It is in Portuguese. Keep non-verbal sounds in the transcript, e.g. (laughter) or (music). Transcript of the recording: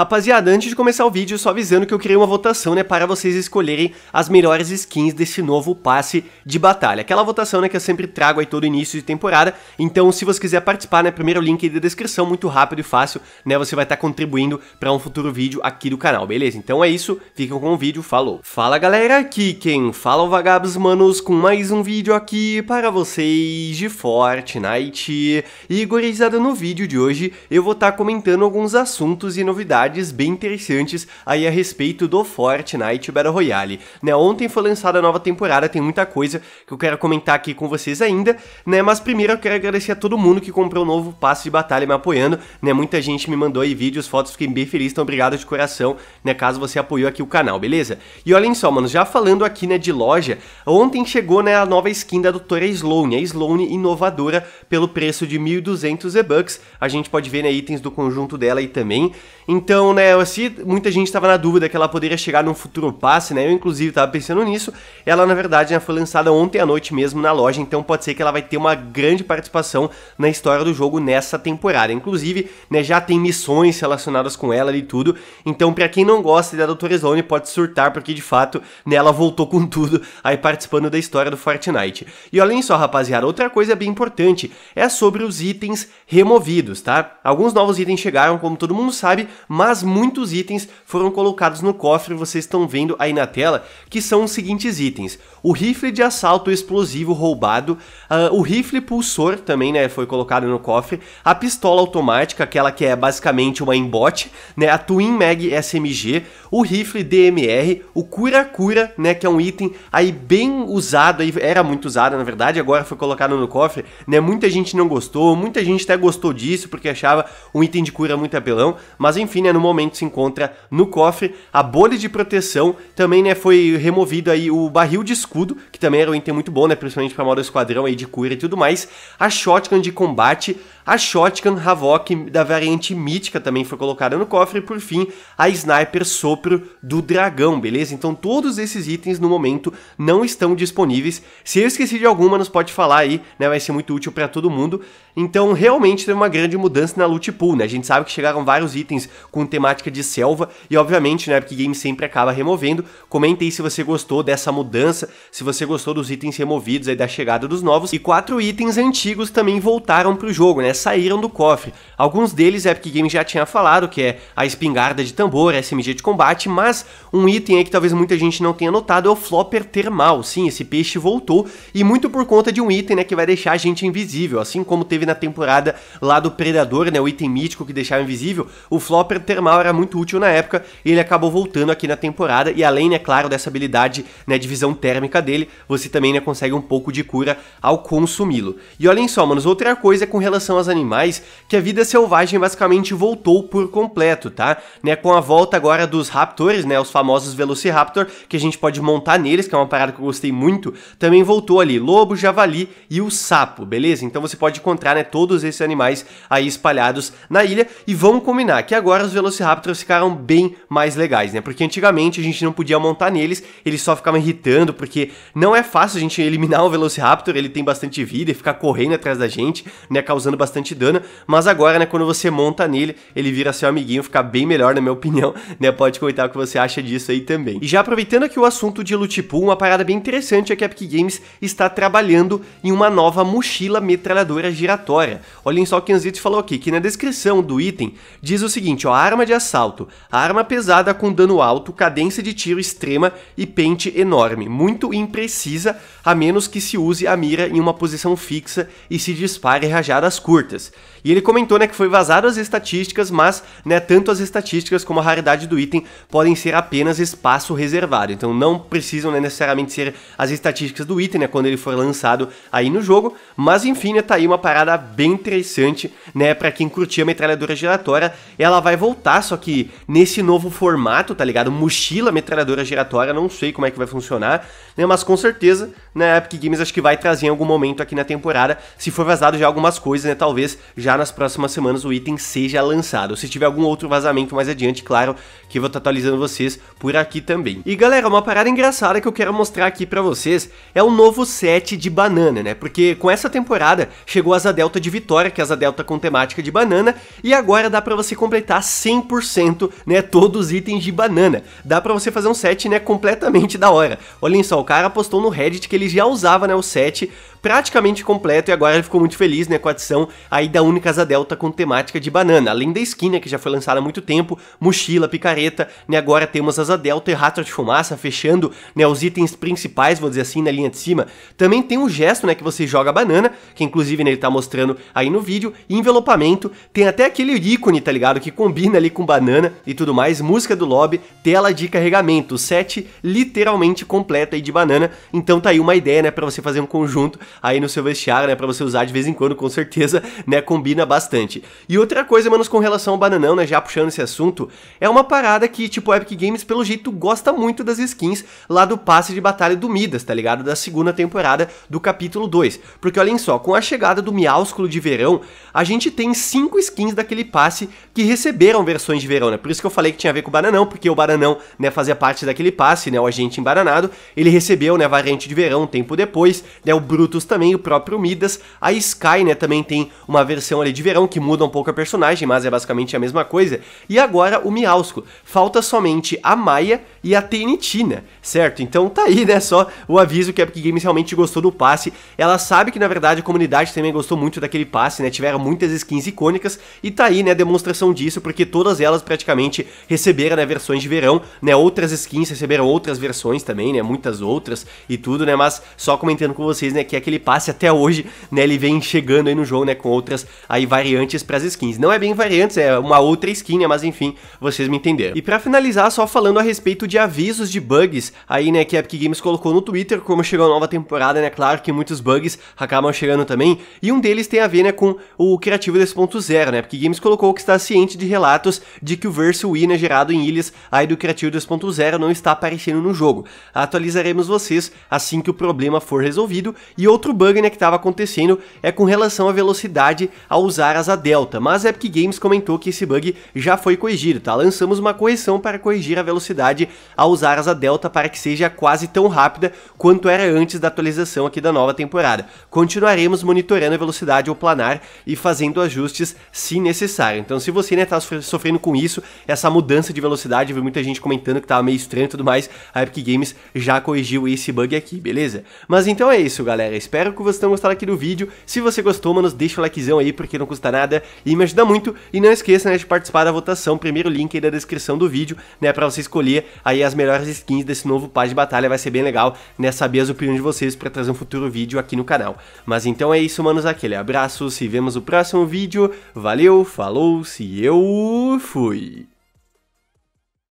Rapaziada, antes de começar o vídeo, só avisando que eu criei uma votação, né, para vocês escolherem as melhores skins desse novo passe de batalha. Aquela votação, né, que eu sempre trago aí todo início de temporada, então se você quiser participar, né, primeiro link da descrição, muito rápido e fácil, né, você vai estar tá contribuindo para um futuro vídeo aqui do canal, beleza? Então é isso, ficam com o vídeo, falou! Fala galera, aqui quem fala é o Vagabos Manos com mais um vídeo aqui para vocês de Fortnite. E gorizada, no vídeo de hoje eu vou estar tá comentando alguns assuntos e novidades novidades bem interessantes aí a respeito do Fortnite Battle Royale. Né, ontem foi lançada a nova temporada, tem muita coisa que eu quero comentar aqui com vocês ainda, né, mas primeiro eu quero agradecer a todo mundo que comprou o um novo passe de batalha me apoiando, né, muita gente me mandou aí vídeos, fotos, fiquei bem feliz, então obrigado de coração, né, caso você apoiou aqui o canal, beleza? E olhem só, mano, já falando aqui, né, de loja, ontem chegou, né, a nova skin da Doutora Sloane, a Sloane inovadora pelo preço de 1.200 e-bucks, a gente pode ver, né, itens do conjunto dela aí também, então então, né, se muita gente estava na dúvida que ela poderia chegar num futuro passe, né, eu inclusive estava pensando nisso, ela na verdade já né, foi lançada ontem à noite mesmo na loja, então pode ser que ela vai ter uma grande participação na história do jogo nessa temporada. Inclusive, né, já tem missões relacionadas com ela e tudo, então para quem não gosta da Doutora Sloane pode surtar, porque de fato, né, ela voltou com tudo aí participando da história do Fortnite. E olhem só, rapaziada, outra coisa bem importante é sobre os itens removidos, tá? Alguns novos itens chegaram, como todo mundo sabe, mas muitos itens foram colocados no cofre, vocês estão vendo aí na tela, que são os seguintes itens. O rifle de assalto explosivo roubado, uh, o rifle pulsor também, né, foi colocado no cofre, a pistola automática, aquela que é basicamente uma embote, né, a Twin Mag SMG, o rifle DMR, o cura-cura, né, que é um item aí bem usado, aí era muito usado na verdade, agora foi colocado no cofre, né, muita gente não gostou, muita gente até gostou disso porque achava um item de cura muito apelão, mas enfim, né, né, no momento se encontra no cofre. A bolha de proteção também, né, foi removido aí o barril de escudo, que também era um item muito bom, né, principalmente para modo esquadrão aí de cura e tudo mais. A shotgun de combate, a Shotgun Havoc da variante mítica também foi colocada no cofre e por fim a Sniper Sopro do Dragão, beleza? Então todos esses itens no momento não estão disponíveis. Se eu esqueci de alguma, nos pode falar aí, né? Vai ser muito útil para todo mundo. Então realmente teve uma grande mudança na loot pool, né? A gente sabe que chegaram vários itens com temática de selva e obviamente, né, porque game sempre acaba removendo. Comenta aí se você gostou dessa mudança, se você gostou dos itens removidos aí da chegada dos novos. E quatro itens antigos também voltaram pro jogo, né? né, saíram do cofre. Alguns deles a Epic Games já tinha falado, que é a espingarda de tambor, SMG de combate, mas um item aí que talvez muita gente não tenha notado é o flopper termal. Sim, esse peixe voltou e muito por conta de um item, né, que vai deixar a gente invisível, assim como teve na temporada lá do Predador, né, o item mítico que deixava invisível, o flopper termal era muito útil na época e ele acabou voltando aqui na temporada e além, é né, claro, dessa habilidade, né, de visão térmica dele, você também, né, consegue um pouco de cura ao consumi-lo. E olhem só, manos, outra coisa é com relação aos animais que a vida selvagem basicamente voltou por completo, tá? Né, com a volta agora dos raptors, né, os famosos Velociraptor, que a gente pode montar neles, que é uma parada que eu gostei muito, também voltou ali lobo, javali e o sapo, beleza? Então você pode encontrar, né, todos esses animais aí espalhados na ilha e vamos combinar que agora os Velociraptors ficaram bem mais legais, né? Porque antigamente a gente não podia montar neles, eles só ficavam irritando, porque não é fácil a gente eliminar um Velociraptor, ele tem bastante vida e fica correndo atrás da gente, né, causando bastante bastante dano, mas agora, né, quando você monta nele, ele vira seu amiguinho, fica bem melhor, na minha opinião, (laughs) né, pode comentar o que você acha disso aí também. E já aproveitando aqui o assunto de Loot Pool, uma parada bem interessante é que a Epic Games está trabalhando em uma nova mochila metralhadora giratória. Olhem só o que Anzito falou aqui, que na descrição do item diz o seguinte, ó, arma de assalto, arma pesada com dano alto, cadência de tiro extrema e pente enorme, muito imprecisa, a menos que se use a mira em uma posição fixa e se dispare rajadas curtas curtas. E ele comentou né, que foi vazado as estatísticas, mas né, tanto as estatísticas como a raridade do item podem ser apenas espaço reservado. Então não precisam né, necessariamente ser as estatísticas do item né, quando ele for lançado aí no jogo. Mas enfim, né, tá aí uma parada bem interessante né, para quem curtia a metralhadora giratória. Ela vai voltar, só que nesse novo formato, tá ligado? Mochila metralhadora giratória, não sei como é que vai funcionar, né, mas com certeza na Epic Games acho que vai trazer em algum momento aqui na temporada. Se for vazado já algumas coisas, né, talvez já nas próximas semanas o item seja lançado. Se tiver algum outro vazamento mais adiante, claro, que eu vou estar tá atualizando vocês por aqui também. E galera, uma parada engraçada que eu quero mostrar aqui para vocês é o novo set de banana, né? Porque com essa temporada chegou a Asa Delta de Vitória, que é a Asa Delta com temática de banana, e agora dá para você completar 100%, né, todos os itens de banana. Dá para você fazer um set, né, completamente da hora. Olhem só, o cara postou no Reddit que ele ele já usava, né, o set praticamente completo e agora ele ficou muito feliz né, com a adição aí da asa Delta com temática de banana, além da esquina que já foi lançada há muito tempo, mochila, picareta, né, agora temos asa delta e rastro de fumaça fechando né, os itens principais, vou dizer assim, na linha de cima. Também tem um gesto né, que você joga a banana, que inclusive né, ele tá mostrando aí no vídeo, e envelopamento, tem até aquele ícone, tá ligado, que combina ali com banana e tudo mais, música do lobby, tela de carregamento, set literalmente completa aí de banana, então tá aí uma ideia né, para você fazer um conjunto aí no seu vestiário, né, para você usar de vez em quando, com certeza, (laughs) né, combina bastante. E outra coisa, menos com relação ao bananão, né, já puxando esse assunto, é uma parada que, tipo, o Epic Games, pelo jeito, gosta muito das skins lá do passe de batalha do Midas, tá ligado? Da segunda temporada do capítulo 2. Porque olhem só, com a chegada do Miásculo de verão, a gente tem cinco skins daquele passe que receberam versões de verão, né? Por isso que eu falei que tinha a ver com o bananão, porque o bananão, né, fazia parte daquele passe, né, o agente embaranado ele recebeu, né, variante de verão um tempo depois, né, o Brutus Pegasus também, o próprio Midas. A Sky, né, também tem uma versão ali de verão que muda um pouco a personagem, mas é basicamente a mesma coisa. E agora o Miausco. Falta somente a Maia e a TNT, né? Certo? Então tá aí, né? Só o aviso que a Epic Games realmente gostou do passe. Ela sabe que, na verdade, a comunidade também gostou muito daquele passe, né? Tiveram muitas skins icônicas e tá aí, né, a demonstração disso, porque todas elas praticamente receberam, né, versões de verão, né? Outras skins receberam outras versões também, né? Muitas outras e tudo, né? Mas só comentando com vocês, né, que aquele ele passe até hoje, né? Ele vem chegando aí no jogo, né? Com outras aí variantes para as skins. Não é bem variantes, é uma outra skin, né? Mas enfim, vocês me entenderam. E para finalizar, só falando a respeito de avisos de bugs aí, né? Que a Epic Games colocou no Twitter, como chegou a nova temporada, né? Claro que muitos bugs acabam chegando também. E um deles tem a ver, né? Com o Criativo 2.0, né? A Epic Games colocou que está ciente de relatos de que o Verse Win é gerado em ilhas aí do Criativo 2.0 não está aparecendo no jogo. Atualizaremos vocês assim que o problema for resolvido e outro outro bug né, que estava acontecendo é com relação à velocidade ao usar asa delta, mas a Epic Games comentou que esse bug já foi corrigido, tá? Lançamos uma correção para corrigir a velocidade ao usar asa delta para que seja quase tão rápida quanto era antes da atualização aqui da nova temporada. Continuaremos monitorando a velocidade ao planar e fazendo ajustes se necessário. Então se você está né, tá sofrendo com isso, essa mudança de velocidade, viu muita gente comentando que estava meio estranho e tudo mais, a Epic Games já corrigiu esse bug aqui, beleza? Mas então é isso, galera espero que vocês tenham gostado aqui do vídeo. Se você gostou, mano, deixa o likezão aí, porque não custa nada e me ajuda muito. E não esqueça né, de participar da votação, primeiro link aí da descrição do vídeo, né, pra você escolher aí as melhores skins desse novo passe de batalha, vai ser bem legal, né, saber as opiniões de vocês pra trazer um futuro vídeo aqui no canal. Mas então é isso, manos, aquele abraço, se vemos no próximo vídeo, valeu, falou, se eu fui!